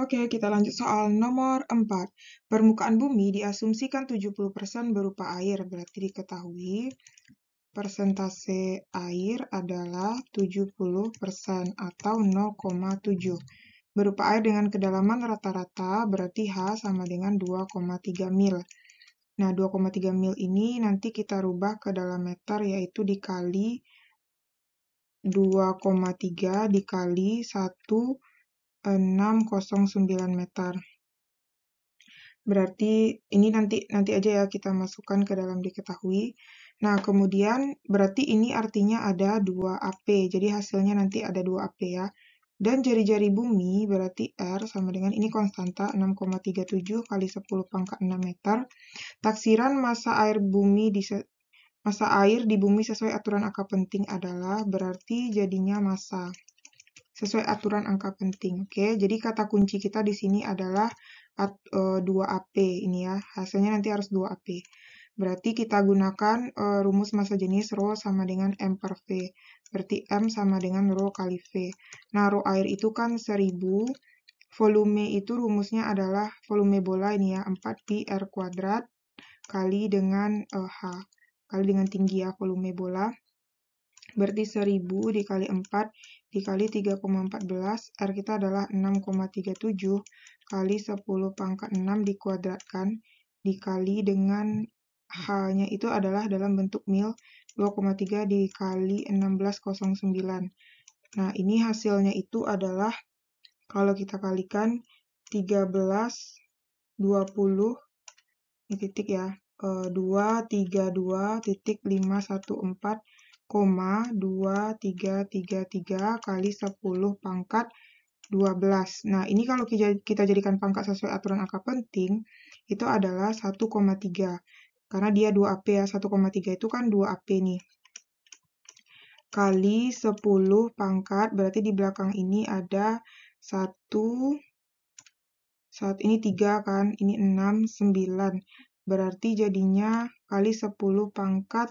Oke, kita lanjut soal nomor 4. Permukaan bumi diasumsikan 70% berupa air, berarti diketahui persentase air adalah 70% atau 0,7. Berupa air dengan kedalaman rata-rata berarti H sama dengan 2,3 mil. Nah, 2,3 mil ini nanti kita rubah ke dalam meter yaitu dikali 2,3 dikali 1 609 meter. Berarti ini nanti nanti aja ya kita masukkan ke dalam diketahui. Nah, kemudian berarti ini artinya ada 2 AP. Jadi hasilnya nanti ada 2 AP ya. Dan jari-jari bumi berarti R sama dengan ini konstanta 6,37 kali 10 pangkat 6 meter. Taksiran masa air bumi di masa air di bumi sesuai aturan akar penting adalah berarti jadinya masa sesuai aturan angka penting. Oke, jadi kata kunci kita di sini adalah eh, dua 2AP ini ya. Hasilnya nanti harus 2AP. Berarti kita gunakan uh, rumus masa jenis Rho sama dengan M per V. Berarti M sama dengan Rho kali V. Nah, Rho air itu kan 1000. Volume itu rumusnya adalah volume bola ini ya, 4 pi R kuadrat kali dengan uh, H. Kali dengan tinggi ya volume bola. Berarti 1000 dikali 4 dikali 3,14. R kita adalah 6,37 kali 10 pangkat 6 dikuadratkan dikali dengan H-nya itu adalah dalam bentuk mil 2,3 dikali 1609. Nah, ini hasilnya itu adalah kalau kita kalikan 13, 20, ini titik ya, 2, eh, 3, titik 5, 0,2333 kali 10 pangkat 12. Nah, ini kalau kita jadikan pangkat sesuai aturan angka penting, itu adalah 1,3. Karena dia 2AP ya, 1,3 itu kan 2AP nih. Kali 10 pangkat, berarti di belakang ini ada 1, saat ini 3 kan, ini 6, 9. Berarti jadinya kali 10 pangkat